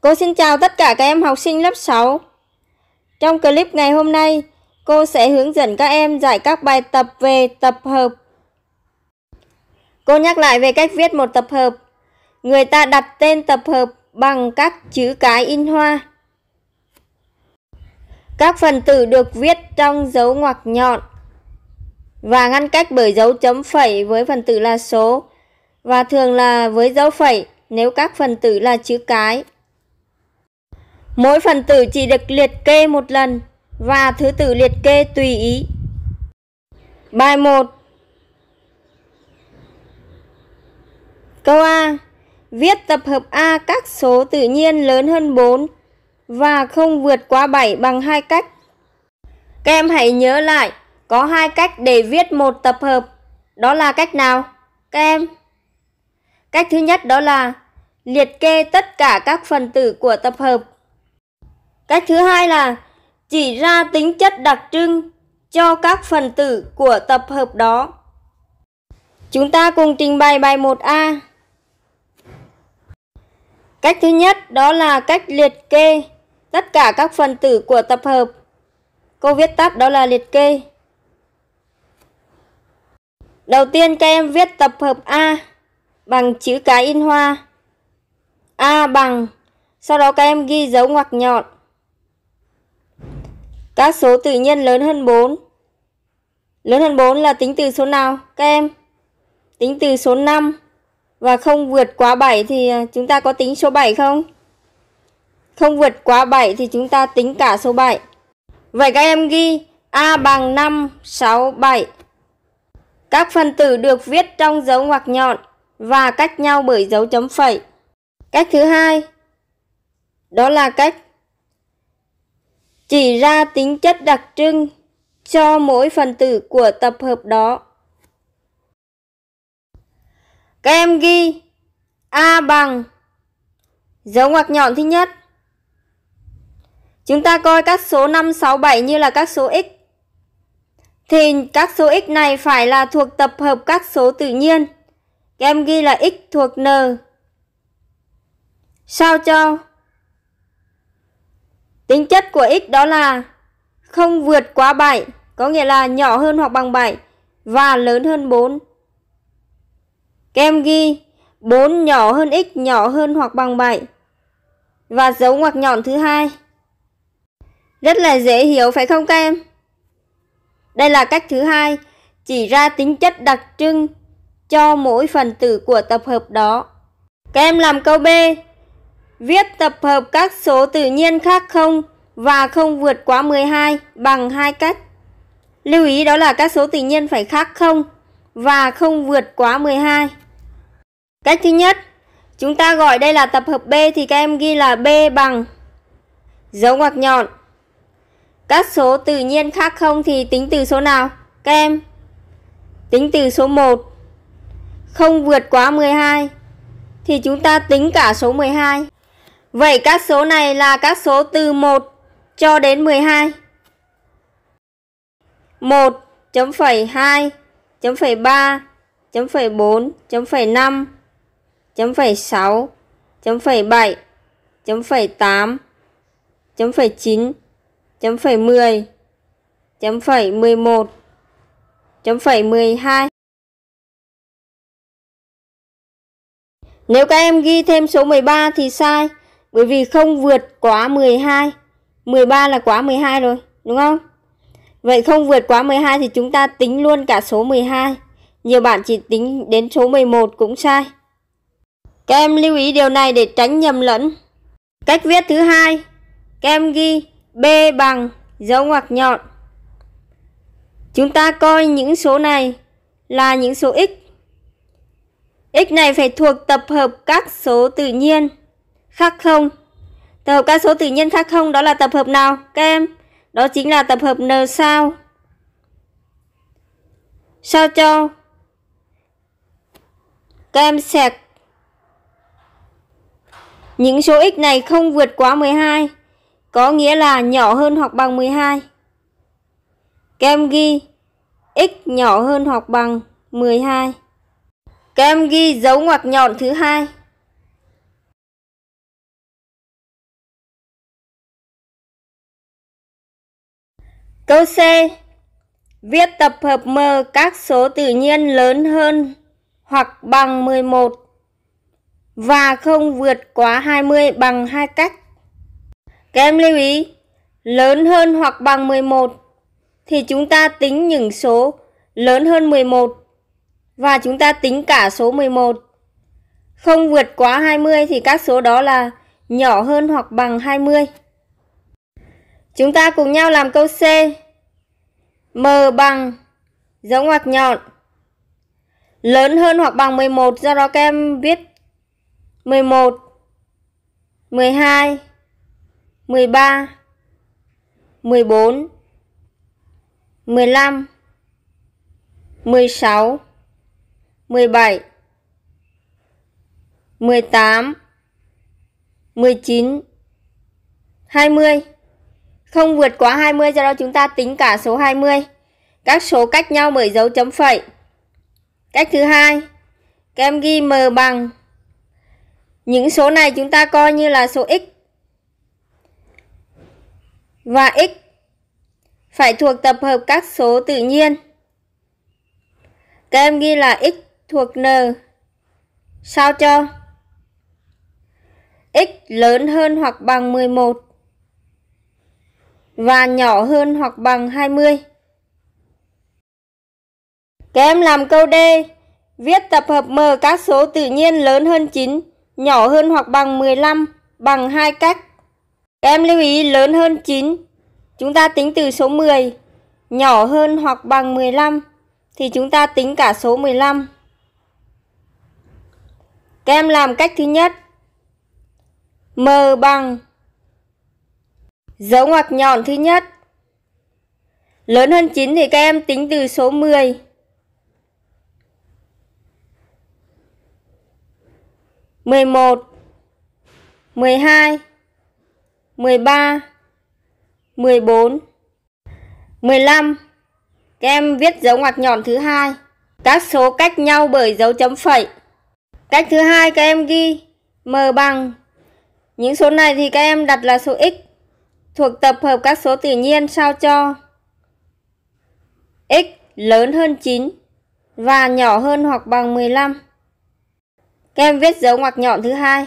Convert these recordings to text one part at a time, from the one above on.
Cô xin chào tất cả các em học sinh lớp 6. Trong clip ngày hôm nay, cô sẽ hướng dẫn các em giải các bài tập về tập hợp. Cô nhắc lại về cách viết một tập hợp. Người ta đặt tên tập hợp bằng các chữ cái in hoa. Các phần tử được viết trong dấu ngoặc nhọn và ngăn cách bởi dấu chấm phẩy với phần tử là số và thường là với dấu phẩy nếu các phần tử là chữ cái. Mỗi phần tử chỉ được liệt kê một lần và thứ tự liệt kê tùy ý. Bài 1 Câu A Viết tập hợp A các số tự nhiên lớn hơn 4 và không vượt quá 7 bằng hai cách. Các em hãy nhớ lại, có hai cách để viết một tập hợp. Đó là cách nào? Các em. Cách thứ nhất đó là liệt kê tất cả các phần tử của tập hợp Cách thứ hai là chỉ ra tính chất đặc trưng cho các phần tử của tập hợp đó. Chúng ta cùng trình bày bài 1A. Cách thứ nhất đó là cách liệt kê tất cả các phần tử của tập hợp. Cô viết tắt đó là liệt kê. Đầu tiên các em viết tập hợp A bằng chữ cái in hoa. A bằng, sau đó các em ghi dấu ngoặc nhọn. Các số tự nhiên lớn hơn 4. Lớn hơn 4 là tính từ số nào? Các em, tính từ số 5 và không vượt quá 7 thì à, chúng ta có tính số 7 không? Không vượt quá 7 thì chúng ta tính cả số 7. Vậy các em ghi A bằng 5, 6, 7. Các phần tử được viết trong dấu ngoặc nhọn và cách nhau bởi dấu chấm phẩy. Cách thứ hai đó là cách chỉ ra tính chất đặc trưng cho mỗi phần tử của tập hợp đó. Các em ghi A bằng dấu ngoặc nhọn thứ nhất. Chúng ta coi các số 5, 6, 7 như là các số x. Thì các số x này phải là thuộc tập hợp các số tự nhiên. Các em ghi là x thuộc n. Sao cho Tính chất của x đó là không vượt quá 7, có nghĩa là nhỏ hơn hoặc bằng 7 và lớn hơn 4. kem ghi 4 nhỏ hơn x nhỏ hơn hoặc bằng 7 và dấu ngoặc nhọn thứ hai. Rất là dễ hiểu phải không các em? Đây là cách thứ hai chỉ ra tính chất đặc trưng cho mỗi phần tử của tập hợp đó. Các em làm câu B Viết tập hợp các số tự nhiên khác không và không vượt quá 12 bằng hai cách. Lưu ý đó là các số tự nhiên phải khác không và không vượt quá 12. Cách thứ nhất, chúng ta gọi đây là tập hợp B thì các em ghi là B bằng dấu ngoặc nhọn. Các số tự nhiên khác không thì tính từ số nào? Các em tính từ số 1 không vượt quá 12 thì chúng ta tính cả số 12. Vậy các số này là các số từ 1 cho đến 12. 1 chấm phẩy 2 chấm phẩy 3 chấm phẩy 4 chấm phẩy 5 chấm phẩy 6 chấm phẩy 7 chấm phẩy 8 chấm phẩy 9 chấm phẩy 10 chấm phẩy 11 chấm phẩy 12 Nếu các em ghi thêm số 13 thì sai bởi vì không vượt quá 12 13 là quá 12 rồi đúng không vậy không vượt quá 12 thì chúng ta tính luôn cả số 12 nhiều bạn chỉ tính đến số 11 cũng sai các em lưu ý điều này để tránh nhầm lẫn cách viết thứ hai các em ghi b bằng dấu ngoặc nhọn chúng ta coi những số này là những số x x này phải thuộc tập hợp các số tự nhiên khác không. Tập hợp các số tự nhiên khác không đó là tập hợp nào các em? Đó chính là tập hợp N sao. Sao cho các em sạc những số x này không vượt quá 12 có nghĩa là nhỏ hơn hoặc bằng 12. Các em ghi x nhỏ hơn hoặc bằng 12. Các em ghi dấu ngoặc nhọn thứ hai. Câu C. Viết tập hợp M các số tự nhiên lớn hơn hoặc bằng 11 và không vượt quá 20 bằng hai cách. Các em lưu ý, lớn hơn hoặc bằng 11 thì chúng ta tính những số lớn hơn 11 và chúng ta tính cả số 11. Không vượt quá 20 thì các số đó là nhỏ hơn hoặc bằng 20. Chúng ta cùng nhau làm câu C. M bằng dấu ngoặc nhọn lớn hơn hoặc bằng 11 do đó các em viết 11 12 13 14 15 16 17 18 19 20 không vượt quá 20 do đó chúng ta tính cả số 20. Các số cách nhau bởi dấu chấm phẩy. Cách thứ hai, các em ghi m bằng những số này chúng ta coi như là số x và x phải thuộc tập hợp các số tự nhiên. Các em ghi là x thuộc n sao cho x lớn hơn hoặc bằng 11 và nhỏ hơn hoặc bằng 20. Các em làm câu D. Viết tập hợp M các số tự nhiên lớn hơn 9, nhỏ hơn hoặc bằng 15 bằng hai cách. Các em lưu ý lớn hơn 9. Chúng ta tính từ số 10, nhỏ hơn hoặc bằng 15 thì chúng ta tính cả số 15. Các em làm cách thứ nhất. M bằng Dấu ngoặc nhọn thứ nhất. Lớn hơn 9 thì các em tính từ số 10. 11 12 13 14 15 Các em viết dấu ngoặc nhọn thứ hai. Các số cách nhau bởi dấu chấm phẩy. Cách thứ hai các em ghi m bằng những số này thì các em đặt là số x thuộc tập hợp các số tự nhiên sao cho x lớn hơn 9 và nhỏ hơn hoặc bằng 15. Các em viết dấu ngoặc nhọn thứ hai.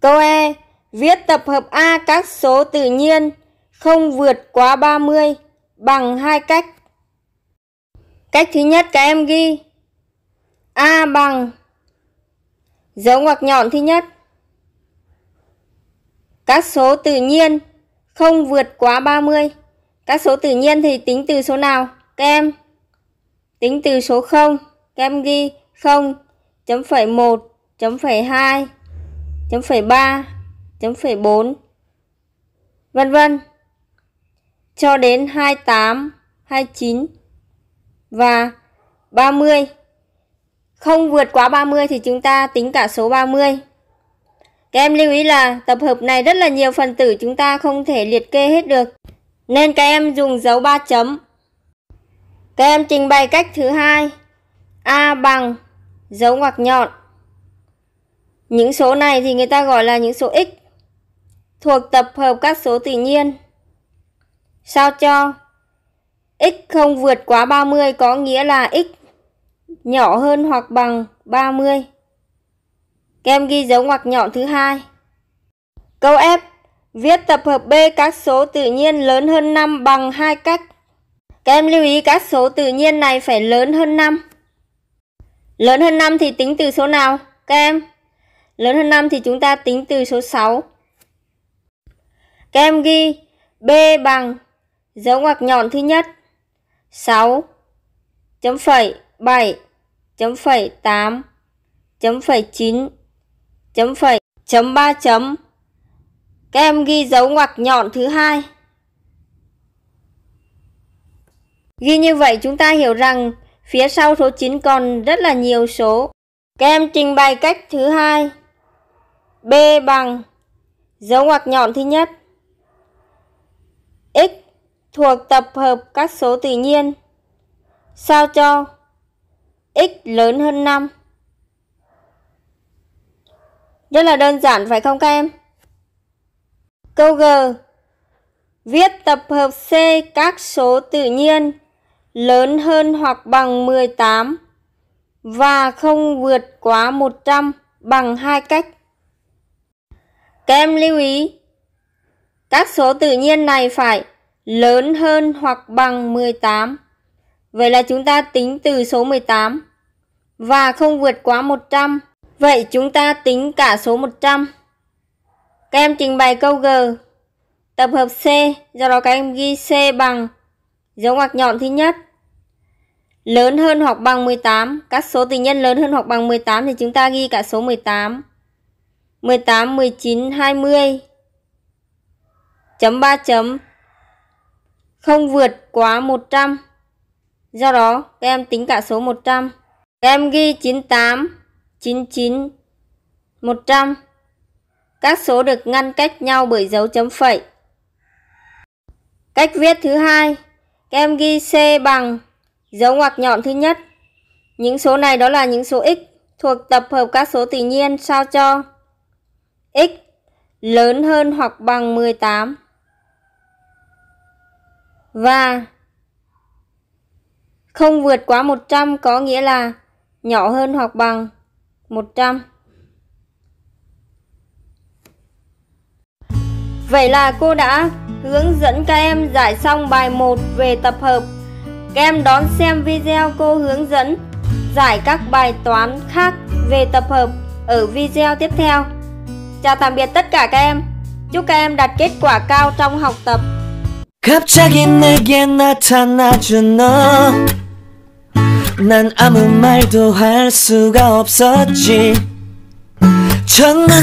Câu E, viết tập hợp A các số tự nhiên không vượt quá 30 bằng hai cách. Cách thứ nhất các em ghi A bằng dấu ngoặc nhọn thứ nhất các số tự nhiên không vượt quá 30. Các số tự nhiên thì tính từ số nào? Các em tính từ số 0, các em ghi 0 chấm phẩy 1 chấm phẩy 2 chấm phẩy 3 chấm phẩy 4 vân vân cho đến 28, 29 và 30. Không vượt quá 30 thì chúng ta tính cả số 30. Các em lưu ý là tập hợp này rất là nhiều phần tử chúng ta không thể liệt kê hết được. Nên các em dùng dấu 3 chấm. Các em trình bày cách thứ hai A bằng dấu ngoặc nhọn. Những số này thì người ta gọi là những số x thuộc tập hợp các số tự nhiên. Sao cho x không vượt quá 30 có nghĩa là x nhỏ hơn hoặc bằng 30. Kem ghi dấu ngoặc nhọn thứ hai. Câu F. Viết tập hợp B các số tự nhiên lớn hơn 5 bằng hai cách. Các em lưu ý các số tự nhiên này phải lớn hơn 5. Lớn hơn 5 thì tính từ số nào? Các em. Lớn hơn 5 thì chúng ta tính từ số 6. Các em ghi B bằng dấu ngoặc nhọn thứ nhất 6 chấm phẩy 7 chấm phẩy 8 chấm phẩy 9 chấm phẩy chấm ba chấm các em ghi dấu ngoặc nhọn thứ hai ghi như vậy chúng ta hiểu rằng phía sau số 9 còn rất là nhiều số các em trình bày cách thứ hai b bằng dấu ngoặc nhọn thứ nhất x thuộc tập hợp các số tự nhiên sao cho x lớn hơn 5 rất là đơn giản phải không các em? Câu G. Viết tập hợp C các số tự nhiên lớn hơn hoặc bằng 18 và không vượt quá 100 bằng hai cách. Các em lưu ý, các số tự nhiên này phải lớn hơn hoặc bằng 18. Vậy là chúng ta tính từ số 18 và không vượt quá 100 Vậy chúng ta tính cả số 100. Các em trình bày câu G. Tập hợp C, do đó các em ghi C bằng dấu ngoặc nhọn thứ nhất. Lớn hơn hoặc bằng 18, các số tự nhiên lớn hơn hoặc bằng 18 thì chúng ta ghi cả số 18. 18, 19, 20. Chấm 3 chấm. Không vượt quá 100. Do đó, các em tính cả số 100. Các em ghi 98 99, 100. Các số được ngăn cách nhau bởi dấu chấm phẩy. Cách viết thứ hai, kem ghi C bằng dấu ngoặc nhọn thứ nhất. Những số này đó là những số x thuộc tập hợp các số tự nhiên sao cho x lớn hơn hoặc bằng 18 và không vượt quá 100 có nghĩa là nhỏ hơn hoặc bằng 100 Vậy là cô đã hướng dẫn các em giải xong bài 1 về tập hợp Các em đón xem video cô hướng dẫn giải các bài toán khác về tập hợp ở video tiếp theo Chào tạm biệt tất cả các em Chúc các em đạt kết quả cao trong học tập 갑자기 내게 나타나준 너난 아무 말도 할 수가 없었지 첫눈